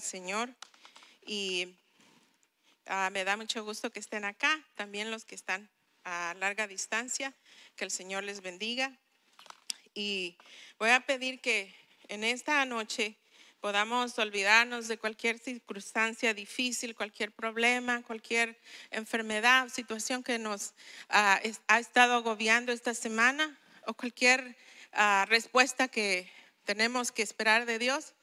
Señor. Y ah, me da mucho gusto que estén acá, también los que están a larga distancia, que el Señor les bendiga. Y voy a pedir que en esta noche podamos olvidarnos de cualquier circunstancia difícil, cualquier problema, cualquier enfermedad, situación que nos ah, ha estado agobiando esta semana o cualquier ah, respuesta que tenemos que esperar de Dios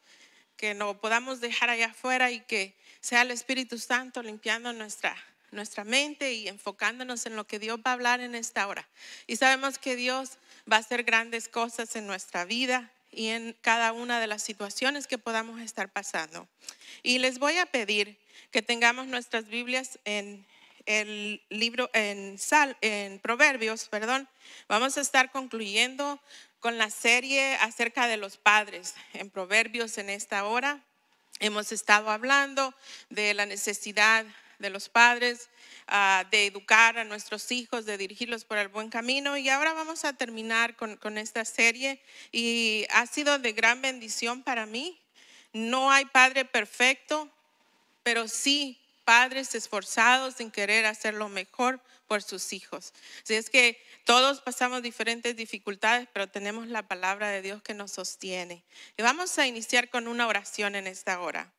que no podamos dejar allá afuera y que sea el Espíritu Santo limpiando nuestra, nuestra mente y enfocándonos en lo que Dios va a hablar en esta hora. Y sabemos que Dios va a hacer grandes cosas en nuestra vida y en cada una de las situaciones que podamos estar pasando. Y les voy a pedir que tengamos nuestras Biblias en el libro, en, Proverbios, perdón, vamos a estar concluyendo con la serie acerca de los padres en Proverbios en esta hora. Hemos estado hablando de la necesidad de los padres, ah, de educar a nuestros hijos, de dirigirlos por el buen camino. Y ahora vamos a terminar con esta serie y ha sido de gran bendición para mí. No hay padre perfecto, pero sí padres esforzados en querer hacer lo mejor por sus hijos. si es que todos pasamos diferentes dificultades, pero tenemos la palabra de Dios que nos sostiene. Y vamos a iniciar con una oración en esta hora.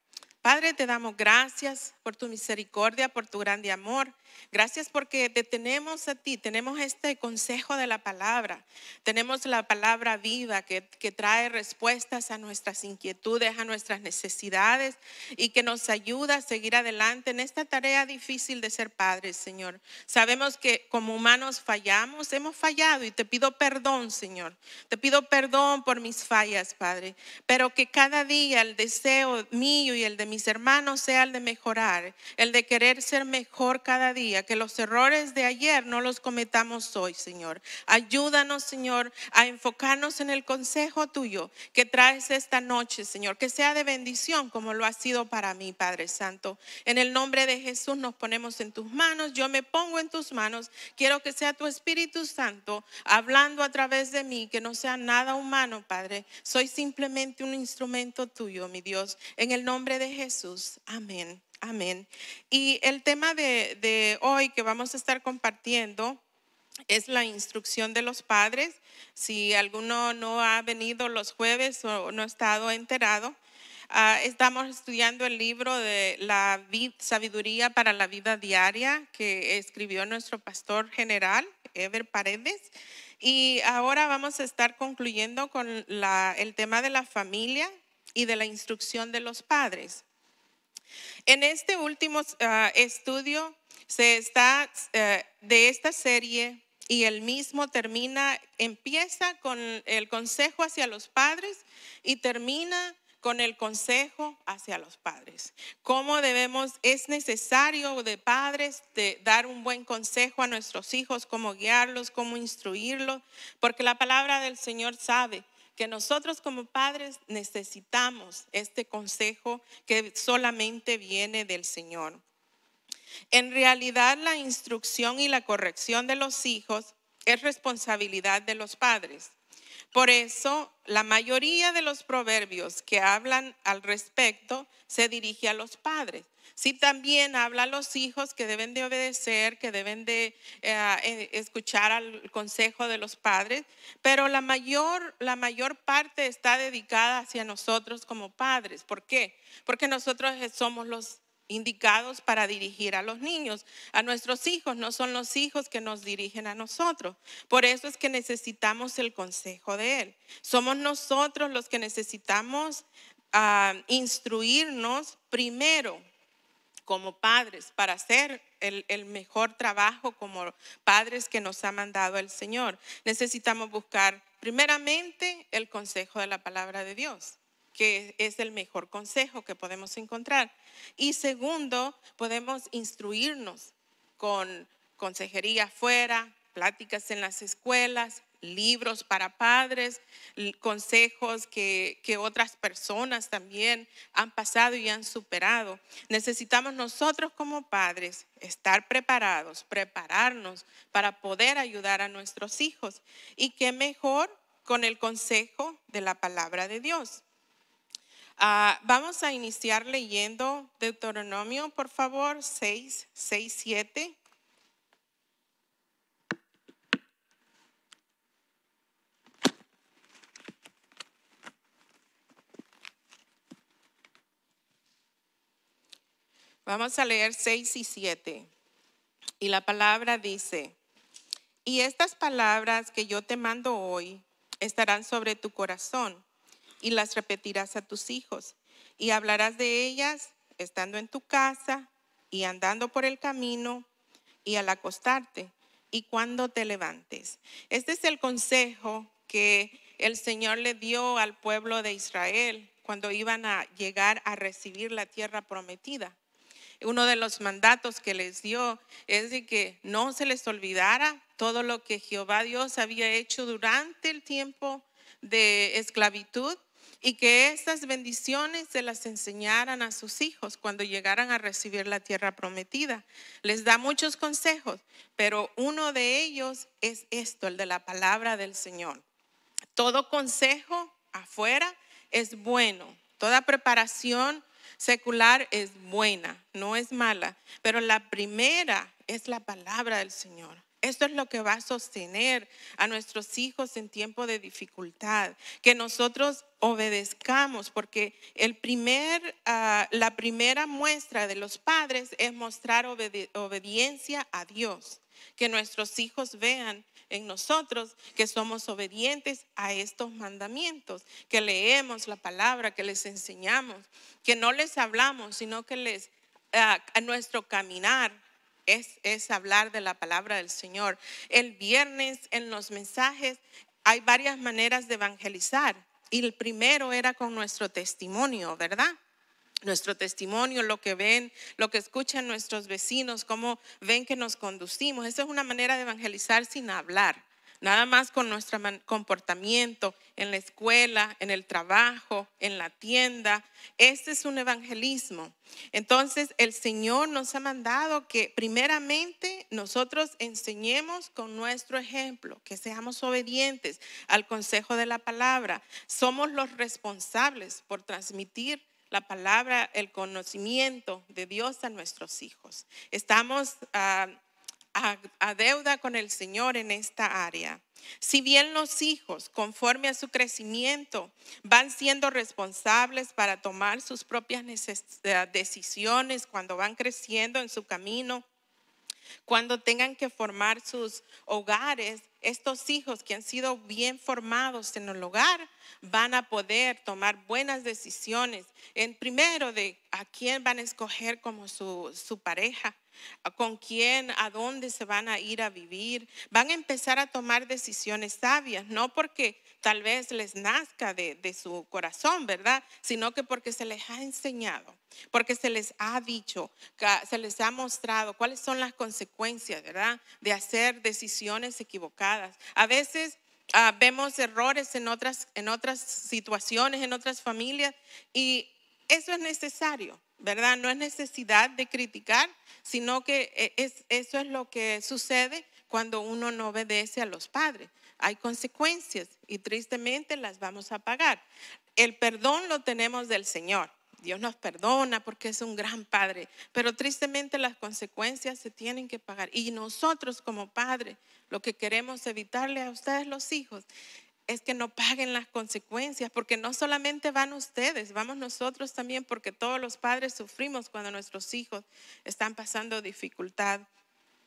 Padre, te damos gracias por tu misericordia, por tu grande amor. Gracias porque te tenemos a ti, tenemos este consejo de la palabra, tenemos la palabra viva que, que trae respuestas a nuestras inquietudes, a nuestras necesidades y que nos ayuda a seguir adelante en esta tarea difícil de ser padres, Señor. Sabemos que como humanos fallamos, hemos fallado y te pido perdón, Señor. Te pido perdón por mis fallas, Padre, pero que cada día el deseo mío y el de mi mis hermanos sea el de mejorar, el de querer ser mejor cada día, que los errores de ayer no los cometamos hoy, Señor. Ayúdanos, Señor, a enfocarnos en el consejo tuyo que traes esta noche, Señor, que sea de bendición como lo ha sido para mí, Padre Santo. En el nombre de Jesús nos ponemos en tus manos, yo me pongo en tus manos, quiero que sea tu Espíritu Santo hablando a través de mí, que no sea nada humano, Padre. Soy simplemente un instrumento tuyo, mi Dios. En el nombre de Jesús Jesús. Amén, amén. Y el tema de, hoy que vamos a estar compartiendo es la instrucción de los padres. Si alguno no ha venido los jueves o no ha estado enterado, ah, estamos estudiando el libro de la sabiduría para la vida diaria que escribió nuestro pastor general, Ever Paredes. Y ahora vamos a estar concluyendo con el tema de la familia y de la instrucción de los padres. En este último ah, estudio se está eh, de esta serie y el mismo termina, empieza con el consejo hacia los padres y termina con el consejo hacia los padres. ¿Cómo debemos, es necesario de padres dar un buen consejo a nuestros hijos, cómo guiarlos, cómo instruirlos? Porque la palabra del Señor sabe que nosotros como padres necesitamos este consejo que solamente viene del Señor. En realidad la instrucción y la corrección de los hijos es responsabilidad de los padres. Por eso, la mayoría de los proverbios que hablan al respecto se dirige a los padres, Sí, también habla a los hijos que deben de obedecer, que deben de eh, eh, escuchar al consejo de los padres, pero la mayor, parte está dedicada hacia nosotros como padres. ¿Por qué? Porque nosotros somos los indicados para dirigir a los niños, a nuestros hijos, no son los hijos que nos dirigen a nosotros. Por eso es que necesitamos el consejo de Él. Somos nosotros los que necesitamos ah, instruirnos primero como padres para hacer el, mejor trabajo como padres que nos ha mandado el Señor. Necesitamos buscar primeramente el consejo de la palabra de Dios que es el mejor consejo que podemos encontrar. Y segundo, podemos instruirnos con consejería afuera, pláticas en las escuelas, libros para padres, consejos que, otras personas también han pasado y han superado. Necesitamos nosotros como padres estar preparados, prepararnos para poder ayudar a nuestros hijos. Y qué mejor con el consejo de la palabra de Dios. Ah, vamos a iniciar leyendo Deuteronomio, por favor, 6, 6, 7. Vamos a leer 6 y 7. Y la palabra dice, y estas palabras que yo te mando hoy estarán sobre tu corazón y las repetirás a tus hijos y hablarás de ellas estando en tu casa y andando por el camino y al acostarte y cuando te levantes. Este es el consejo que el Señor le dio al pueblo de Israel cuando iban a llegar a recibir la tierra prometida uno de los mandatos que les dio es de que no se les olvidara todo lo que Jehová Dios había hecho durante el tiempo de esclavitud y que estas bendiciones se las enseñaran a sus hijos cuando llegaran a recibir la tierra prometida. Les da muchos consejos, pero uno de ellos es esto, el de la palabra del Señor. Todo consejo afuera es bueno, toda preparación secular es buena, no es mala, pero la primera es la palabra del Señor. Esto es lo que va a sostener a nuestros hijos en tiempo de dificultad, que nosotros obedezcamos, porque ah, la primera muestra de los padres es mostrar obediencia a Dios que nuestros hijos vean en nosotros que somos obedientes a estos mandamientos, que leemos la palabra, que les enseñamos, que no les hablamos, sino que nuestro caminar es hablar de la palabra del Señor. El viernes en los mensajes hay varias maneras de evangelizar y el primero era con nuestro testimonio, ¿verdad? nuestro testimonio, lo que ven, lo que escuchan nuestros vecinos, cómo ven que nos conducimos. Esa es una manera de evangelizar sin hablar, nada más con nuestro comportamiento en la escuela, en el trabajo, en la tienda. Este es un evangelismo. Entonces el Señor nos ha mandado que primeramente nosotros enseñemos con nuestro ejemplo, que seamos obedientes al consejo de la palabra. Somos los responsables por transmitir la palabra, el conocimiento de Dios a nuestros hijos. Estamos a, deuda con el Señor en esta área. Si bien los hijos, conforme a su crecimiento, van siendo responsables para tomar sus propias eh, decisiones cuando van creciendo en su camino, cuando tengan que formar sus hogares, estos hijos que han sido bien formados en el hogar van a poder tomar buenas decisiones. En primero de a quién van a escoger como su, su pareja, con quién, a dónde se van a ir a vivir. Van a empezar a tomar decisiones sabias, no porque tal vez les nazca de, su corazón, ¿verdad? Sino que porque se les ha enseñado, porque se les ha dicho, se les ha mostrado cuáles son las consecuencias, ¿verdad? De hacer decisiones equivocadas. A veces ah, vemos errores en otras, en otras situaciones, en otras familias, y eso es necesario, ¿verdad? No es necesidad de criticar, sino que eh, eso es lo que sucede cuando uno no obedece a los padres. Hay consecuencias y tristemente las vamos a pagar. El perdón lo tenemos del Señor. Dios nos perdona porque es un gran padre, pero tristemente las consecuencias se tienen que pagar. Y nosotros como padres, lo que queremos evitarle a ustedes los hijos es que no paguen las consecuencias, porque no solamente van ustedes, vamos nosotros también, porque todos los padres sufrimos cuando nuestros hijos están pasando dificultad.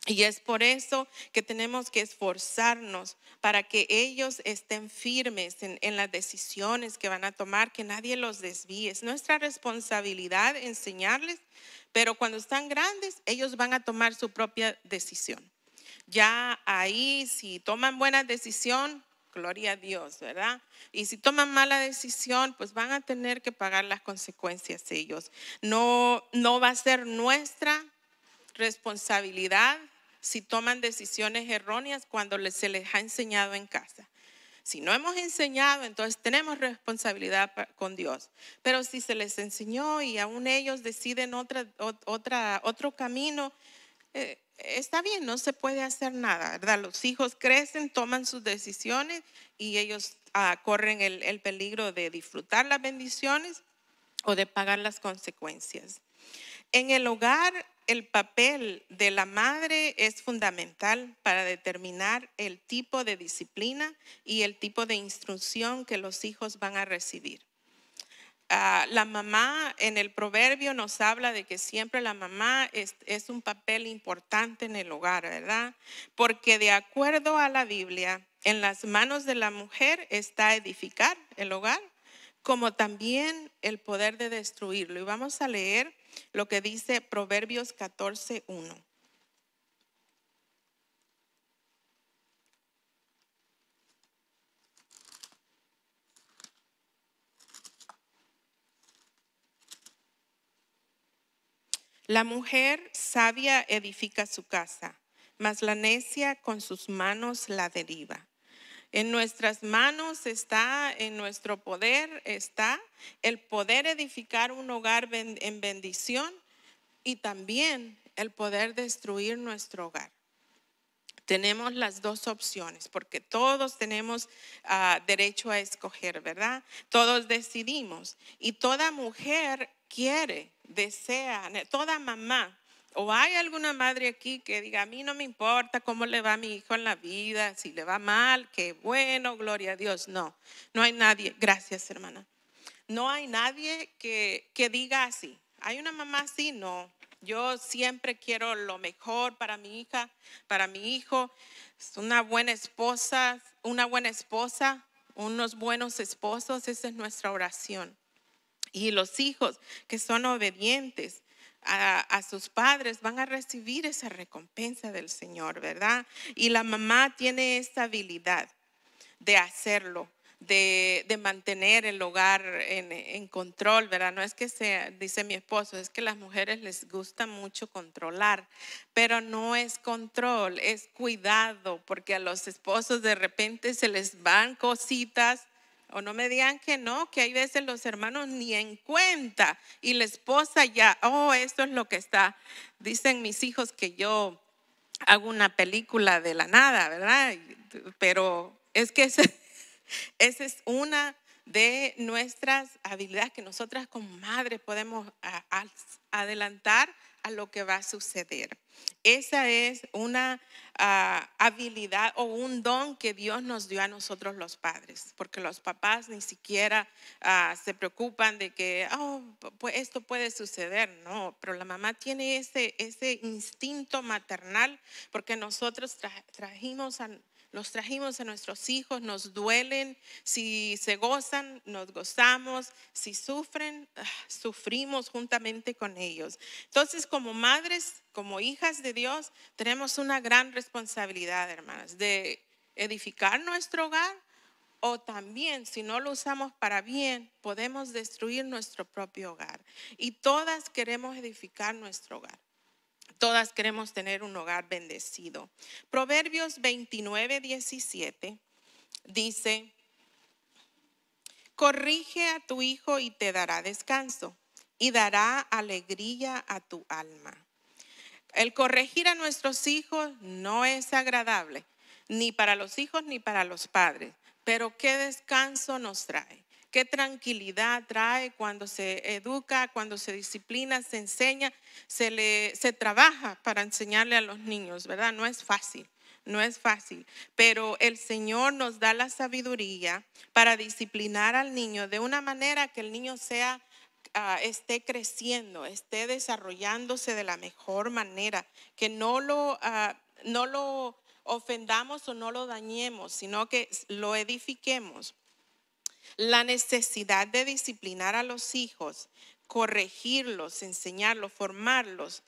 Y es por eso que tenemos que esforzarnos para que ellos estén firmes en, las decisiones que van a tomar, que nadie los desvíe. Es nuestra responsabilidad enseñarles, pero cuando están grandes, ellos van a tomar su propia decisión. Ya ahí, si toman buena decisión, gloria a Dios, ¿verdad? Y si toman mala decisión, pues van a tener que pagar las consecuencias ellos. No, no va a ser nuestra responsabilidad si toman decisiones erróneas cuando se les ha enseñado en casa. Si no hemos enseñado, entonces tenemos responsabilidad con Dios. Pero si se les enseñó y aún ellos deciden otra, otra, otro camino, eh, está bien, no se puede hacer nada, ¿verdad? Los hijos crecen, toman sus decisiones y ellos ah, corren el peligro de disfrutar las bendiciones o de pagar las consecuencias. En el hogar, el papel de la madre es fundamental para determinar el tipo de disciplina y el tipo de instrucción que los hijos van a recibir. Ah, la mamá en el proverbio nos habla de que siempre la mamá es, es, un papel importante en el hogar, ¿verdad? Porque de acuerdo a la Biblia, en las manos de la mujer está edificar el hogar, como también el poder de destruirlo. Y vamos a leer lo que dice Proverbios 14.1. La mujer sabia edifica su casa, mas la necia con sus manos la deriva. En nuestras manos está, en nuestro poder está el poder edificar un hogar en bendición y también el poder destruir nuestro hogar. Tenemos las dos opciones, porque todos tenemos ah, derecho a escoger, ¿verdad? Todos decidimos. Y toda mujer quiere desea, toda mamá, o hay alguna madre aquí que diga, a mí no me importa cómo le va a mi hijo en la vida, si le va mal, qué bueno, gloria a Dios. No, no hay nadie, gracias hermana, no hay nadie que, que diga así. Hay una mamá así, no, yo siempre quiero lo mejor para mi hija, para mi hijo. una buena esposa, una buena esposa, unos buenos esposos. Esa es nuestra oración. Y los hijos que son obedientes a, sus padres van a recibir esa recompensa del Señor, ¿verdad? Y la mamá tiene esa habilidad de hacerlo. De, mantener el hogar en, control, ¿verdad? No es que sea, dice mi esposo, es que las mujeres les gusta mucho controlar, pero no es control, es cuidado, porque a los esposos de repente se les van cositas o no me digan que no, que hay veces los hermanos ni en cuenta y la esposa ya, oh, esto es lo que está. Dicen mis hijos que yo hago una película de la nada, ¿verdad? Pero es que esa, es una de nuestras habilidades que nosotras como madres podemos adelantar lo que va a suceder. Esa es una ah, habilidad o un don que Dios nos dio a nosotros los padres, porque los papás ni siquiera ah, se preocupan de que, oh, esto puede suceder, no, pero la mamá tiene ese, ese instinto maternal, porque nosotros trajimos a, los trajimos a nuestros hijos, nos duelen, si se gozan, nos gozamos, si sufren, ah, sufrimos juntamente con ellos. Entonces, como madres, como hijas de Dios, tenemos una gran responsabilidad, hermanas, de edificar nuestro hogar o también, si no lo usamos para bien, podemos destruir nuestro propio hogar. Y todas queremos edificar nuestro hogar todas queremos tener un hogar bendecido. Proverbios 29, 17 dice, corrige a tu hijo y te dará descanso y dará alegría a tu alma. El corregir a nuestros hijos no es agradable, ni para los hijos ni para los padres, pero qué descanso nos trae qué tranquilidad trae cuando se educa, cuando se disciplina, se enseña, se, le, se trabaja para enseñarle a los niños, ¿verdad? No es fácil. No es fácil, pero el Señor nos da la sabiduría para disciplinar al niño de una manera que el niño sea ah, esté creciendo, esté desarrollándose de la mejor manera, que no lo, ah, no lo ofendamos o no lo dañemos, sino que lo edifiquemos. La necesidad de disciplinar a los hijos, corregirlos, enseñarlos, formarlos,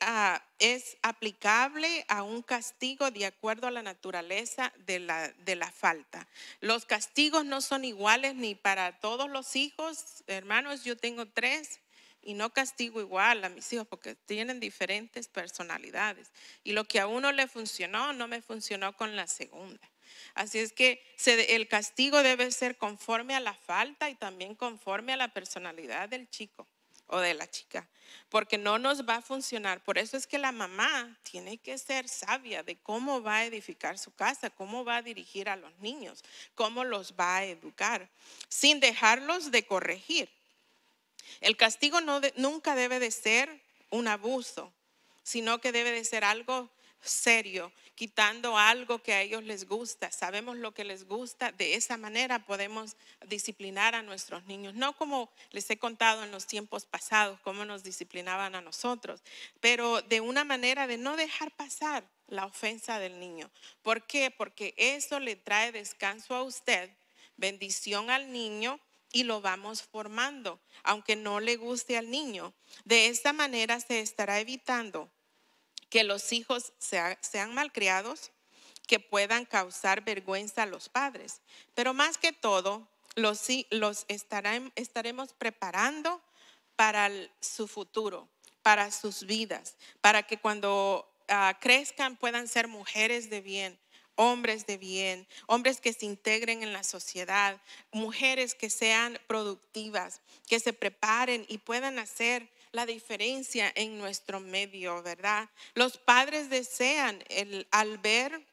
ah, es, aplicable a un castigo de acuerdo a la naturaleza de la, de la, falta. Los castigos no son iguales ni para todos los hijos. Hermanos, yo tengo tres y no castigo igual a mis hijos porque tienen diferentes personalidades. Y lo que a uno le funcionó no me funcionó con la segunda. Así es que el castigo debe ser conforme a la falta y también conforme a la personalidad del chico o de la chica, porque no nos va a funcionar. Por eso es que la mamá tiene que ser sabia de cómo va a edificar su casa, cómo va a dirigir a los niños, cómo los va a educar, sin dejarlos de corregir. El castigo nunca debe de ser un abuso, sino que debe de ser algo serio, quitando algo que a ellos les gusta. Sabemos lo que les gusta, de esa manera podemos disciplinar a nuestros niños, no como les he contado en los tiempos pasados, cómo nos disciplinaban a nosotros, pero de una manera de no dejar pasar la ofensa del niño. ¿Por qué? Porque eso le trae descanso a usted, bendición al niño y lo vamos formando, aunque no le guste al niño. De esta manera se estará evitando que los hijos sean malcriados, que puedan causar vergüenza a los padres. Pero más que todo, los, los estaremos preparando para su futuro, para sus vidas, para que cuando ah, crezcan puedan ser mujeres de bien, hombres de bien, hombres que se integren en la sociedad, mujeres que sean productivas, que se preparen y puedan hacer la diferencia en nuestro medio, ¿verdad? Los padres desean al ver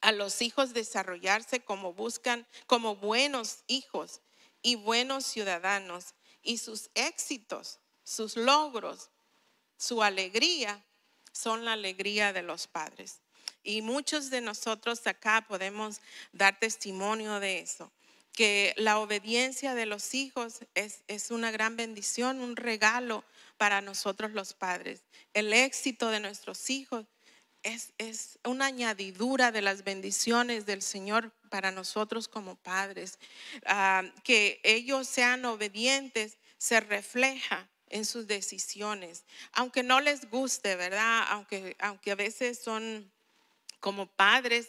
a los hijos desarrollarse como buscan, como buenos hijos y buenos ciudadanos, y sus éxitos, sus logros, su alegría, son la alegría de los padres. Y muchos de nosotros acá podemos dar testimonio de eso, que la obediencia de los hijos es, una gran bendición, un regalo para nosotros los padres. El éxito de nuestros hijos es, es, una añadidura de las bendiciones del Señor para nosotros como padres. Ah, que ellos sean obedientes se refleja en sus decisiones, aunque no les guste, ¿verdad? Aunque, aunque a veces son como padres,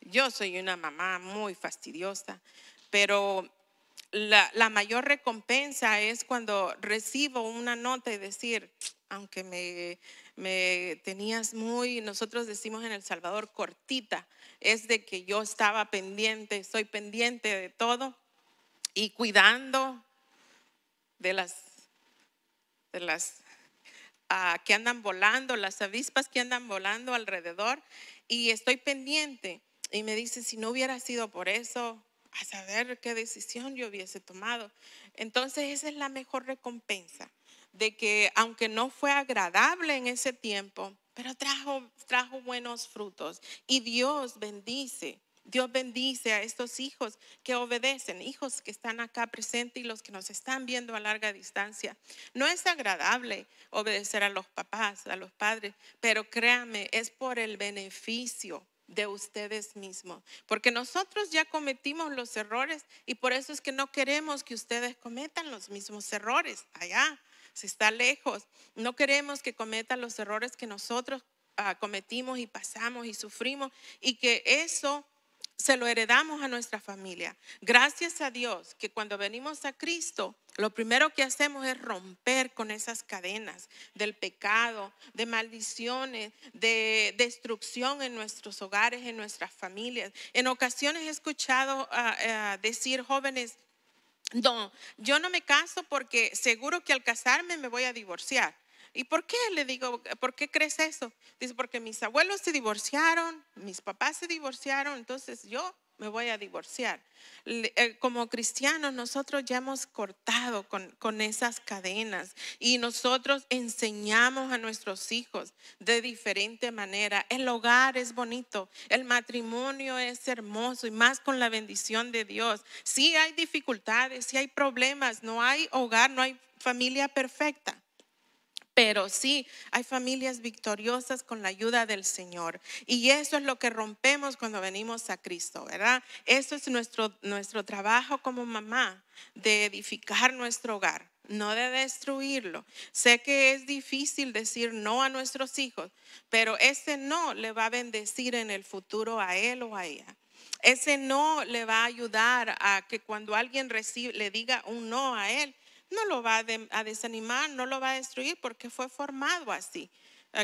yo soy una mamá muy fastidiosa, pero la, mayor recompensa es cuando recibo una nota y decir, aunque me, tenías muy, nosotros decimos en El Salvador, cortita, es de que yo estaba pendiente, soy pendiente de todo y cuidando de las, de las ah, que andan volando, las avispas que andan volando alrededor y estoy pendiente. Y me dice, si no hubiera sido por eso, a saber qué decisión yo hubiese tomado. Entonces esa es la mejor recompensa, de que aunque no fue agradable en ese tiempo, pero trajo, trajo buenos frutos. Y Dios bendice, Dios bendice a estos hijos que obedecen, hijos que están acá presentes y los que nos están viendo a larga distancia. No es agradable obedecer a los papás, a los padres, pero créame, es por el beneficio de ustedes mismos, porque nosotros ya cometimos los errores y por eso es que no queremos que ustedes cometan los mismos errores allá, se está lejos. No queremos que cometan los errores que nosotros ah, cometimos y pasamos y sufrimos y que eso se lo heredamos a nuestra familia. Gracias a Dios que cuando venimos a Cristo, lo primero que hacemos es romper con esas cadenas del pecado, de maldiciones, de destrucción en nuestros hogares, en nuestras familias. En ocasiones he escuchado ah, ah, decir jóvenes, no, yo no me caso porque seguro que al casarme me voy a divorciar. ¿Y por qué? Le digo, ¿por qué crees eso? Dice, porque mis abuelos se divorciaron, mis papás se divorciaron, entonces yo me voy a divorciar. Eh, como cristianos nosotros ya hemos cortado con, con, esas cadenas y nosotros enseñamos a nuestros hijos de diferente manera. El hogar es bonito, el matrimonio es hermoso y más con la bendición de Dios. Si hay dificultades, si hay problemas, no hay hogar, no hay familia perfecta pero sí hay familias victoriosas con la ayuda del Señor. Y eso es lo que rompemos cuando venimos a Cristo, ¿verdad? Eso es nuestro, nuestro trabajo como mamá, de edificar nuestro hogar, no de destruirlo. Sé que es difícil decir no a nuestros hijos, pero ese no le va a bendecir en el futuro a él o a ella. Ese no le va a ayudar a que cuando alguien recibe, le diga un no a él, no lo va a desanimar, no lo va a destruir porque fue formado así,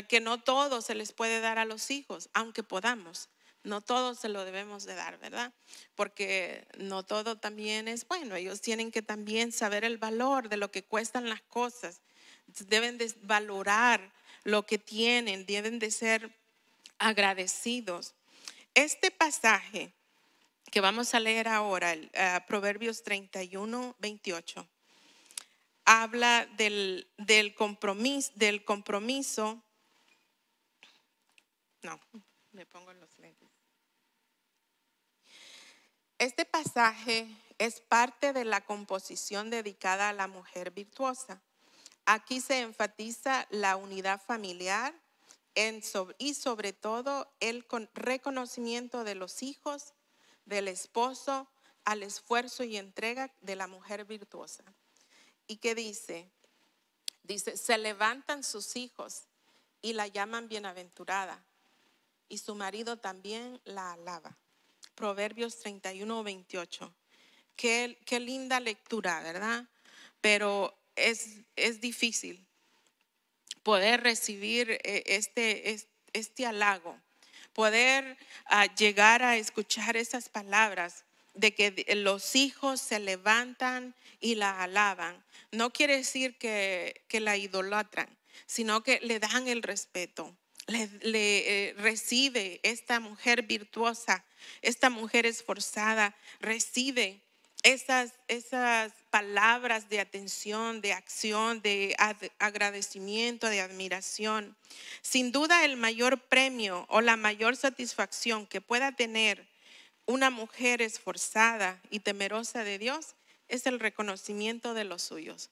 que no todo se les puede dar a los hijos, aunque podamos. No todo se lo debemos de dar, ¿verdad? Porque no todo también es bueno. Ellos tienen que también saber el valor de lo que cuestan las cosas. Deben de valorar lo que tienen, deben de ser agradecidos. Este pasaje que vamos a leer ahora, ah, Proverbios 31, 28 habla del, compromiso, del compromiso. No, me pongo los lentes. Este pasaje es parte de la composición dedicada a la mujer virtuosa. Aquí se enfatiza la unidad familiar en y sobre todo el reconocimiento de los hijos, del esposo, al esfuerzo y entrega de la mujer virtuosa. ¿Y qué dice? Dice, se levantan sus hijos y la llaman bienaventurada, y su marido también la alaba. Proverbios 31, 28. Qué, linda lectura, ¿verdad? Pero es, difícil poder recibir eh, este, este, halago, poder ah, llegar a escuchar esas palabras de que los hijos se levantan y la alaban. No quiere decir que, la idolatran, sino que le dan el respeto. Le, eh, recibe esta mujer virtuosa, esta mujer esforzada, recibe esas, esas palabras de atención, de acción, de agradecimiento, de admiración. Sin duda el mayor premio o la mayor satisfacción que pueda tener una mujer esforzada y temerosa de Dios es el reconocimiento de los suyos.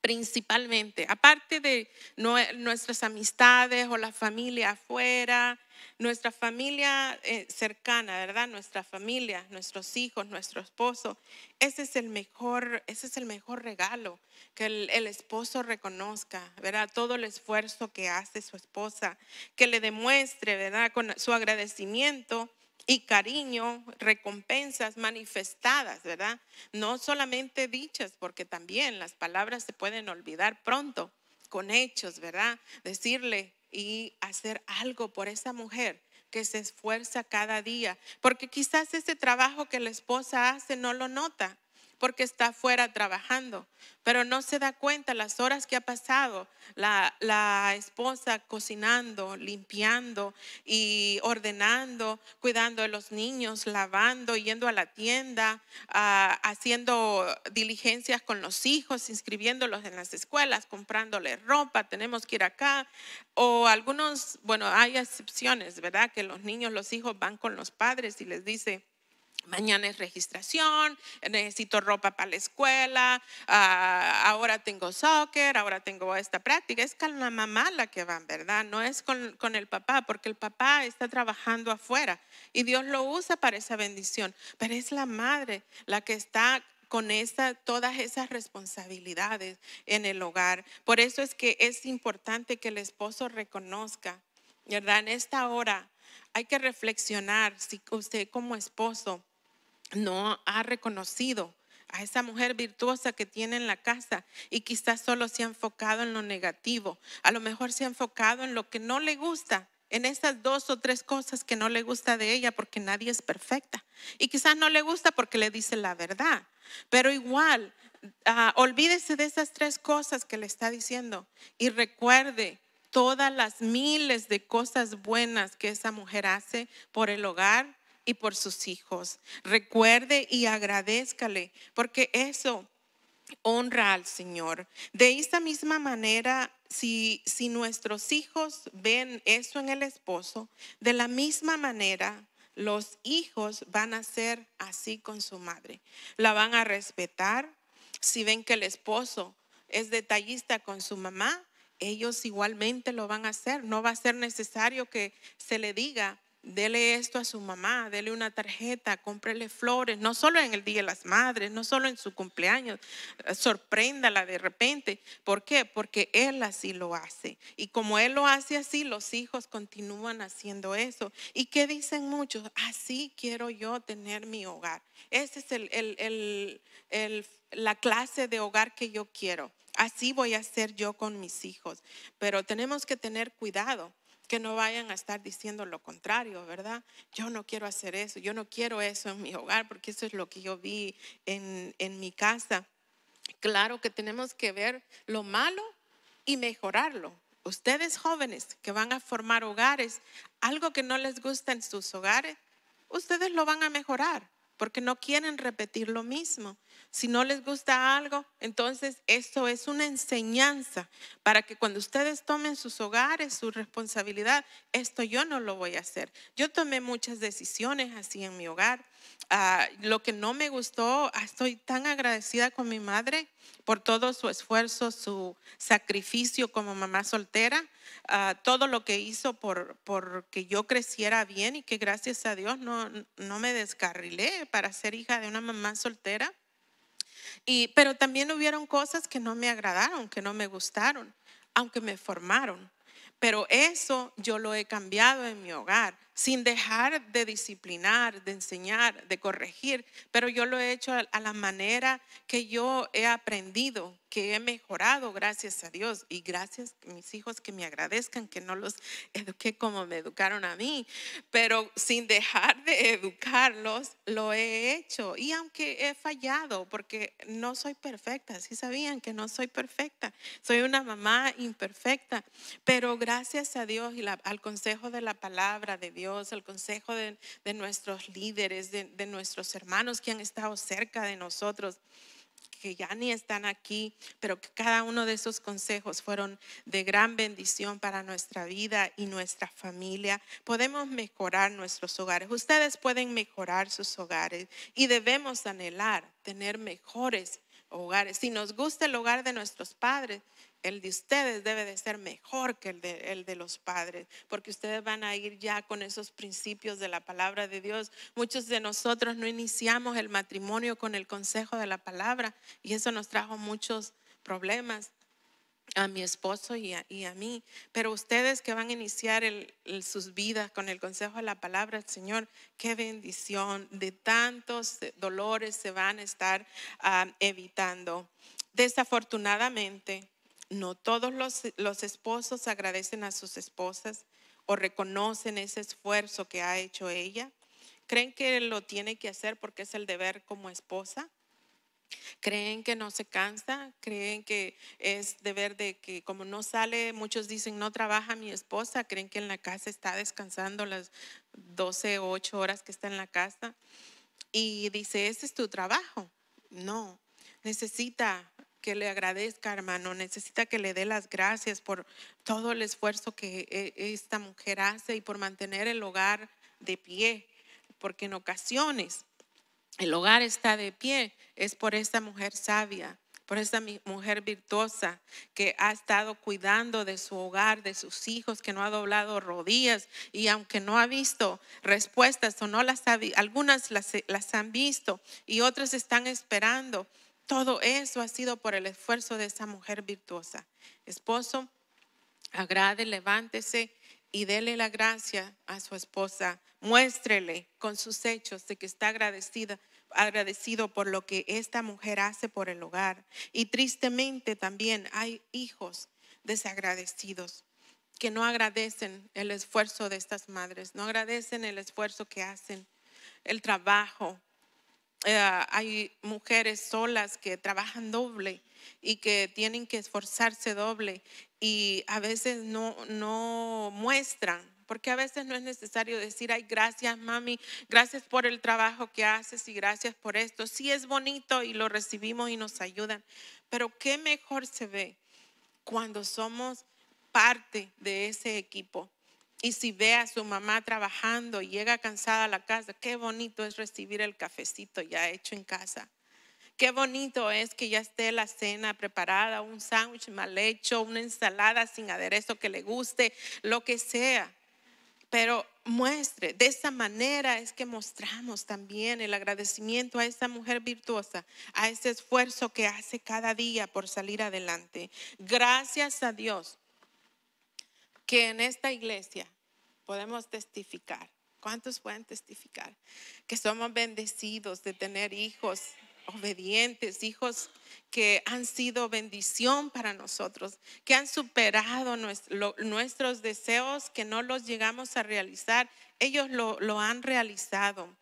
Principalmente, aparte de nuestras amistades o la familia afuera, nuestra familia eh, cercana, ¿verdad? Nuestra familia, nuestros hijos, nuestro esposo. Ese es el mejor, ese es el mejor regalo que el, esposo reconozca, ¿verdad? Todo el esfuerzo que hace su esposa, que le demuestre, ¿verdad? Con su agradecimiento y cariño, recompensas manifestadas, ¿verdad? No solamente dichas, porque también las palabras se pueden olvidar pronto, con hechos, ¿verdad? Decirle y hacer algo por esa mujer que se esfuerza cada día, porque quizás ese trabajo que la esposa hace no lo nota, porque está fuera trabajando, pero no se da cuenta las horas que ha pasado la, esposa cocinando, limpiando y ordenando, cuidando de los niños, lavando, yendo a la tienda, ah, haciendo diligencias con los hijos, inscribiéndolos en las escuelas, comprándoles ropa, tenemos que ir acá. O algunos, bueno, hay excepciones, ¿verdad? Que los niños, los hijos van con los padres y les dice, Mañana es registración, necesito ropa para la escuela, ah, ahora tengo soccer, ahora tengo esta práctica. Es con la mamá la que van, ¿verdad? No es con, con, el papá, porque el papá está trabajando afuera y Dios lo usa para esa bendición. Pero es la madre la que está con esa, todas esas responsabilidades en el hogar. Por eso es que es importante que el esposo reconozca, ¿verdad? En esta hora hay que reflexionar si usted como esposo no ha reconocido a esa mujer virtuosa que tiene en la casa y quizás solo se ha enfocado en lo negativo, a lo mejor se ha enfocado en lo que no le gusta, en esas dos o tres cosas que no le gusta de ella porque nadie es perfecta y quizás no le gusta porque le dice la verdad, pero igual ah, olvídese de esas tres cosas que le está diciendo y recuerde todas las miles de cosas buenas que esa mujer hace por el hogar, y por sus hijos. Recuerde y agradézcale, porque eso honra al Señor. De esta misma manera, si, si nuestros hijos ven eso en el esposo, de la misma manera los hijos van a ser así con su madre. La van a respetar. Si ven que el esposo es detallista con su mamá, ellos igualmente lo van a hacer. No va a ser necesario que se le diga, dele esto a su mamá, dele una tarjeta, cómprele flores, no solo en el Día de las Madres, no solo en su cumpleaños, sorpréndala de repente. ¿Por qué? Porque él así lo hace. Y como él lo hace así, los hijos continúan haciendo eso. ¿Y qué dicen muchos? Así quiero yo tener mi hogar. Esa es la clase de hogar que yo quiero. Así voy a hacer yo con mis hijos. Pero tenemos que tener cuidado que no vayan a estar diciendo lo contrario, ¿verdad? Yo no quiero hacer eso, yo no quiero eso en mi hogar, porque eso es lo que yo vi en, en mi casa. Claro que tenemos que ver lo malo y mejorarlo. Ustedes jóvenes que van a formar hogares, algo que no les gusta en sus hogares, ustedes lo van a mejorar porque no quieren repetir lo mismo. Si no les gusta algo, entonces esto es una enseñanza para que cuando ustedes tomen sus hogares, su responsabilidad, esto yo no lo voy a hacer. Yo tomé muchas decisiones así en mi hogar Ah, lo que no me gustó, ah, estoy tan agradecida con mi madre por todo su esfuerzo, su sacrificio como mamá soltera, ah, todo lo que hizo por, por, que yo creciera bien y que gracias a Dios no, no me descarrilé para ser hija de una mamá soltera. Y, pero también hubieron cosas que no me agradaron, que no me gustaron, aunque me formaron. Pero eso yo lo he cambiado en mi hogar sin dejar de disciplinar, de enseñar, de corregir, pero yo lo he hecho a la manera que yo he aprendido, que he mejorado, gracias a Dios, y gracias a mis hijos que me agradezcan que no los eduqué como me educaron a mí, pero sin dejar de educarlos, lo he hecho, y aunque he fallado, porque no soy perfecta, si sabían que no soy perfecta, soy una mamá imperfecta, pero gracias a Dios y al consejo de la palabra de Dios, al el consejo de, nuestros líderes, de, de nuestros hermanos que han estado cerca de nosotros que ya ni están aquí, pero que cada uno de esos consejos fueron de gran bendición para nuestra vida y nuestra familia. Podemos mejorar nuestros hogares. Ustedes pueden mejorar sus hogares y debemos anhelar tener mejores hogares. Si nos gusta el hogar de nuestros padres, el de ustedes debe de ser mejor que el de, los padres, porque ustedes van a ir ya con esos principios de la palabra de Dios. Muchos de nosotros no iniciamos el matrimonio con el consejo de la palabra y eso nos trajo muchos problemas a mi esposo y a, mí. Pero ustedes que van a iniciar sus vidas con el consejo de la palabra Señor, qué bendición. De tantos dolores se van a estar ah, evitando. Desafortunadamente, no todos los, esposos agradecen a sus esposas o reconocen ese esfuerzo que ha hecho ella. Creen que lo tiene que hacer porque es el deber como esposa. Creen que no se cansa, creen que es deber de que como no sale, muchos dicen no trabaja mi esposa, creen que en la casa está descansando las 12 o 8 horas que está en la casa. Y dice, ese es tu trabajo. No, necesita que le agradezca, hermano. Necesita que le dé las gracias por todo el esfuerzo que eh, esta mujer hace y por mantener el hogar de pie. Porque en ocasiones el hogar está de pie. Es por esta mujer sabia, por esta mujer virtuosa que ha estado cuidando de su hogar, de sus hijos, que no ha doblado rodillas y aunque no ha visto respuestas o no las ha, algunas las, las han visto y otras están esperando todo eso ha sido por el esfuerzo de esa mujer virtuosa. Esposo, agrade, levántese y déle la gracia a su esposa. Muéstrele con sus hechos de que está agradecido por lo que esta mujer hace por el hogar. Y tristemente también hay hijos desagradecidos que no agradecen el esfuerzo de estas madres, no agradecen el esfuerzo que hacen, el trabajo, eh, hay mujeres solas que trabajan doble y que tienen que esforzarse doble y a veces no, no muestran porque a veces no es necesario decir, ay, gracias mami, gracias por el trabajo que haces y gracias por esto. Sí es bonito y lo recibimos y nos ayudan, pero qué mejor se ve cuando somos parte de ese equipo, y si ve a su mamá trabajando y llega cansada a la casa, qué bonito es recibir el cafecito ya hecho en casa. Qué bonito es que ya esté la cena preparada, un sándwich mal hecho, una ensalada sin aderezo que le guste, lo que sea. Pero muestre, de esa manera es que mostramos también el agradecimiento a esa mujer virtuosa, a ese esfuerzo que hace cada día por salir adelante. Gracias a Dios que en esta iglesia podemos testificar. ¿Cuántos pueden testificar? Que somos bendecidos de tener hijos obedientes, hijos que han sido bendición para nosotros, que han superado nuestros deseos que no los llegamos a realizar. Ellos lo han realizado.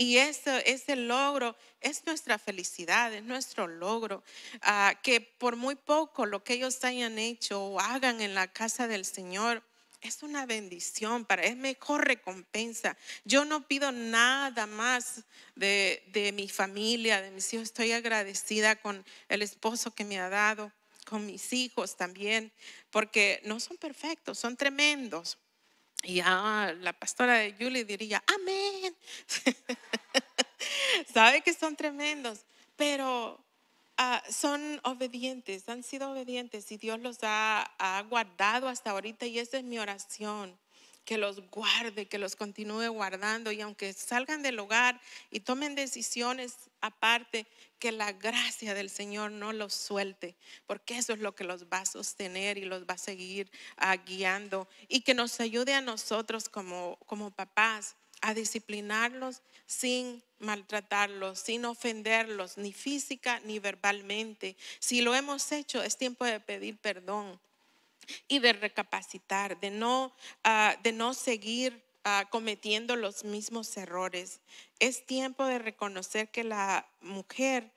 Y ese, el logro es nuestra felicidad, es nuestro logro. Ah, que por muy poco lo que ellos hayan hecho o hagan en la casa del Señor, es una bendición, para, es mejor recompensa. Yo no pido nada más de, de, mi familia, de mis hijos. Estoy agradecida con el esposo que me ha dado, con mis hijos también, porque no son perfectos, son tremendos. Y ah, la pastora de Julie diría, amén. Sabe que son tremendos, pero ah, son obedientes, han sido obedientes y Dios los ha, ha guardado hasta ahorita y esa es mi oración que los guarde, que los continúe guardando y aunque salgan del hogar y tomen decisiones aparte, que la gracia del Señor no los suelte, porque eso es lo que los va a sostener y los va a seguir ah, guiando y que nos ayude a nosotros como, como papás a disciplinarlos sin maltratarlos, sin ofenderlos, ni física ni verbalmente. Si lo hemos hecho, es tiempo de pedir perdón y de recapacitar, de no, ah, seguir ah, cometiendo los mismos errores. Es tiempo de reconocer que la mujer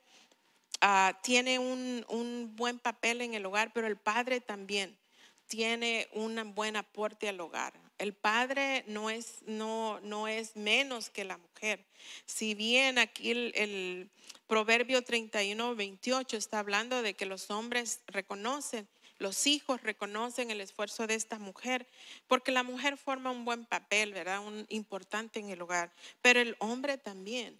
ah, tiene un, buen papel en el hogar, pero el padre también tiene un buen aporte al hogar. El padre no es, menos que la mujer. Si bien aquí el, el, proverbio 31, 28 está hablando de que los hombres reconocen los hijos reconocen el esfuerzo de esta mujer, porque la mujer forma un buen papel, ¿verdad? Un importante en el hogar, pero el hombre también.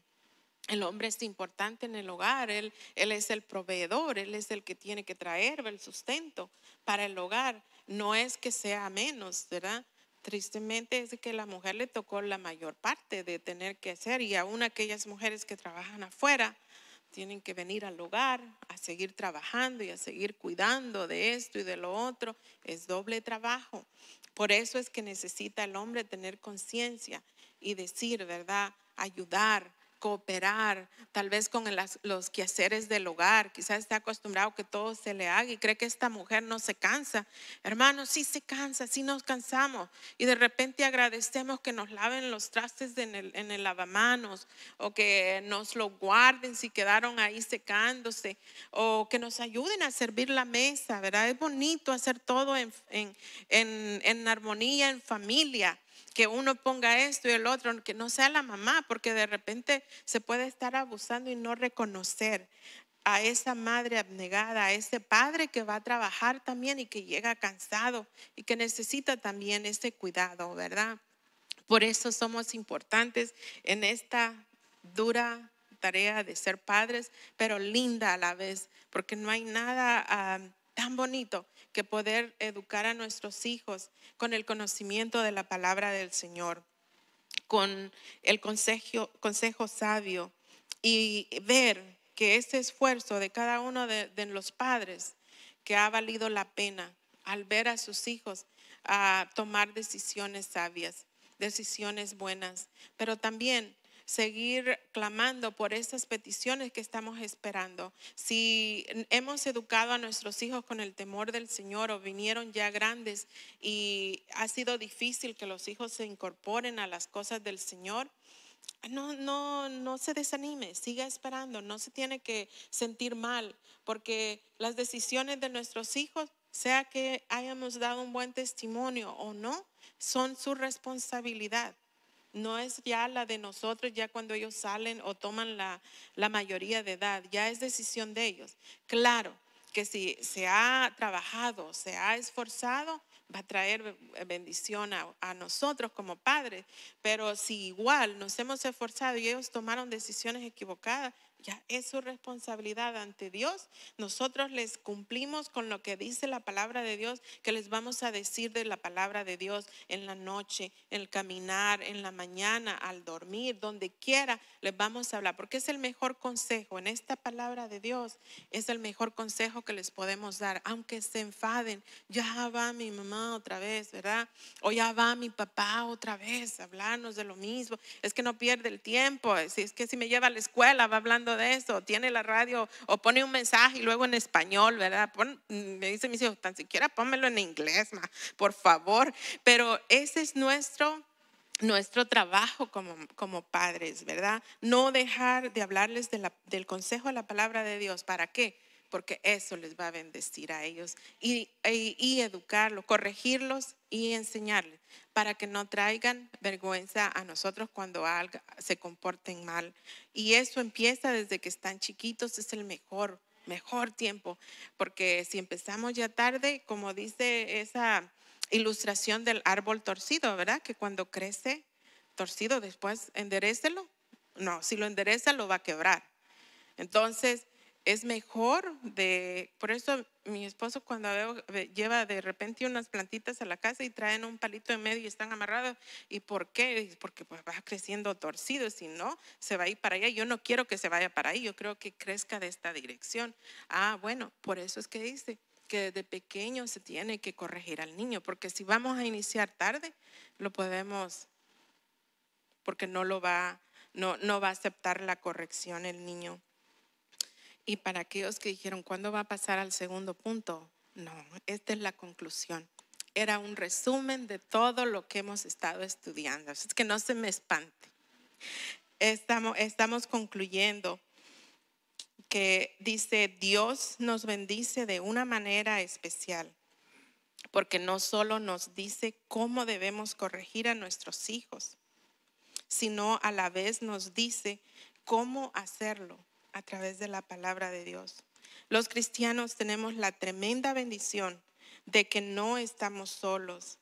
El hombre es importante en el hogar, él, es el proveedor, él es el que tiene que traer el sustento para el hogar. No es que sea menos, ¿verdad? tristemente es que la mujer le tocó la mayor parte de tener que hacer y aún aquellas mujeres que trabajan afuera tienen que venir al hogar a seguir trabajando y a seguir cuidando de esto y de lo otro. Es doble trabajo. Por eso es que necesita el hombre tener conciencia y decir, ¿verdad? Ayudar, cooperar tal vez con los quehaceres del hogar. Quizás está acostumbrado que todo se le haga y cree que esta mujer no se cansa. Hermanos, sí se cansa, sí nos cansamos. Y de repente agradecemos que nos laven los trastes en el, lavamanos o que nos lo guarden si quedaron ahí secándose o que nos ayuden a servir la mesa, ¿verdad? Es bonito hacer todo en armonía, en familia que uno ponga esto y el otro, que no sea la mamá, porque de repente se puede estar abusando y no reconocer a esa madre abnegada, a ese padre que va a trabajar también y que llega cansado y que necesita también ese cuidado, ¿verdad? Por eso somos importantes en esta dura tarea de ser padres, pero linda a la vez, porque no hay nada ah, tan bonito que poder educar a nuestros hijos con el conocimiento de la palabra del Señor, con el consejo, sabio y ver que ese esfuerzo de cada uno de, los padres que ha valido la pena al ver a sus hijos a tomar decisiones sabias, decisiones buenas, pero también seguir clamando por esas peticiones que estamos esperando. Si hemos educado a nuestros hijos con el temor del Señor o vinieron ya grandes y ha sido difícil que los hijos se incorporen a las cosas del Señor, no, no, no se desanime, siga esperando, no se tiene que sentir mal, porque las decisiones de nuestros hijos, sea que hayamos dado un buen testimonio o no, son su responsabilidad no es ya la de nosotros, ya cuando ellos salen o toman la, mayoría de edad, ya es decisión de ellos. Claro que si se ha trabajado, se ha esforzado, va a traer bendición a, a, nosotros como padres, pero si igual nos hemos esforzado y ellos tomaron decisiones equivocadas, ya es su responsabilidad ante Dios. Nosotros les cumplimos con lo que dice la palabra de Dios, que les vamos a decir de la palabra de Dios en la noche, en el caminar, en la mañana, al dormir, donde quiera, les vamos a hablar, porque es el mejor consejo. En esta palabra de Dios es el mejor consejo que les podemos dar, aunque se enfaden, ya va mi mamá otra vez, ¿verdad? O ya va mi papá otra vez a hablarnos de lo mismo. Es que no pierde el tiempo, es que si me lleva a la escuela va hablando de esto, tiene la radio o pone un mensaje y luego en español, ¿verdad? Mm, me dice mis hijos, tan siquiera pónmelo en inglés, ma, por favor. Pero ese es nuestro nuestro trabajo como, padres, ¿verdad? No dejar de hablarles de la, del consejo a la palabra de Dios. ¿Para qué? porque eso les va a bendecir a ellos y, educarlos, corregirlos y enseñarles para que no traigan vergüenza a nosotros cuando se comporten mal. Y eso empieza desde que están chiquitos, es el mejor, mejor tiempo, porque si empezamos ya tarde, como dice esa ilustración del árbol torcido, ¿verdad? Que cuando crece torcido, después enderecelo. No, si lo endereza lo va a quebrar. Entonces, es mejor de, por eso mi esposo cuando lleva de repente unas plantitas a la casa y traen un palito en medio y están amarrados. ¿Y por qué? Porque pues, va creciendo torcido, si no, se va a ir para allá. Yo no quiero que se vaya para ahí, yo creo que crezca de esta dirección. Ah, bueno, por eso es que dice que desde pequeño se tiene que corregir al niño, porque si vamos a iniciar tarde, lo podemos, porque no lo va, no, no va a aceptar la corrección el niño. Y para aquellos que dijeron, ¿cuándo va a pasar al segundo punto? No, esta es la conclusión. Era un resumen de todo lo que hemos estado estudiando. Así que no se me espante. Estamos, estamos concluyendo que dice, Dios nos bendice de una manera especial, porque no solo nos dice cómo debemos corregir a nuestros hijos, sino a la vez nos dice cómo hacerlo a través de la palabra de Dios. Los cristianos tenemos la tremenda bendición de que no estamos solos.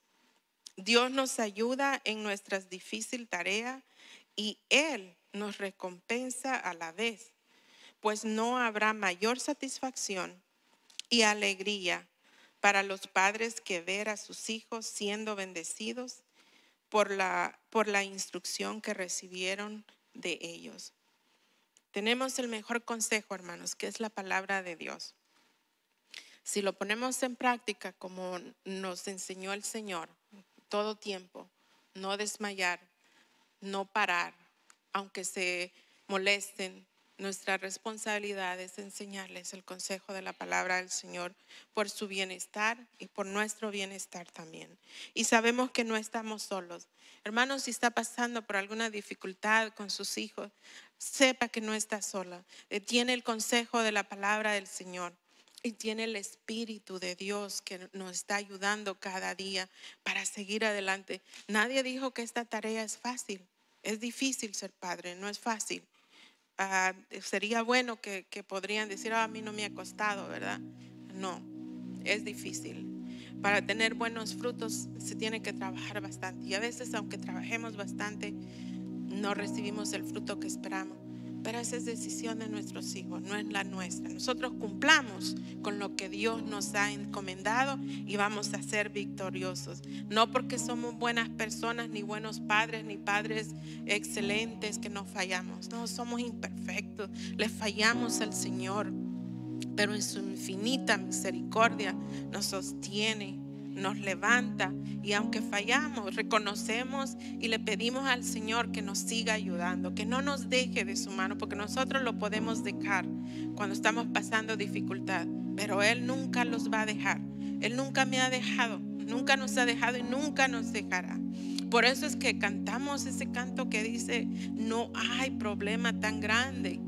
Dios nos ayuda en nuestra difícil tarea y Él nos recompensa a la vez, pues no habrá mayor satisfacción y alegría para los padres que ver a sus hijos siendo bendecidos por la, por la instrucción que recibieron de ellos. Tenemos el mejor consejo, hermanos, que es la palabra de Dios. Si lo ponemos en práctica como nos enseñó el Señor, todo tiempo, no desmayar, no parar, aunque se molesten, nuestra responsabilidad es enseñarles el consejo de la palabra del Señor por su bienestar y por nuestro bienestar también. Y sabemos que no estamos solos. Hermanos, si está pasando por alguna dificultad con sus hijos, sepa que no está sola. Eh, tiene el consejo de la palabra del Señor y tiene el Espíritu de Dios que nos está ayudando cada día para seguir adelante. Nadie dijo que esta tarea es fácil. Es difícil ser padre, no es fácil. Ah, sería bueno que, podrían decir, ah, a mí no me ha costado, ¿verdad? No, es difícil. Para tener buenos frutos se tiene que trabajar bastante. Y a veces, aunque trabajemos bastante, no recibimos el fruto que esperamos. Pero esa es decisión de nuestros hijos, no es la nuestra. Nosotros cumplamos con lo que Dios nos ha encomendado y vamos a ser victoriosos. No porque somos buenas personas, ni buenos padres, ni padres excelentes que nos fallamos. No, somos imperfectos, le fallamos al Señor. Pero en su infinita misericordia nos sostiene nos levanta y aunque fallamos, reconocemos y le pedimos al Señor que nos siga ayudando, que no nos deje de su mano, porque nosotros lo podemos dejar cuando estamos pasando dificultad, pero Él nunca los va a dejar. Él nunca me ha dejado, nunca nos ha dejado y nunca nos dejará. Por eso es que cantamos ese canto que dice, no hay problema tan grande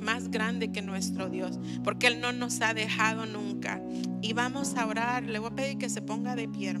más grande que nuestro Dios, porque Él no nos ha dejado nunca. Y vamos a orar, le voy a pedir que se ponga de pie.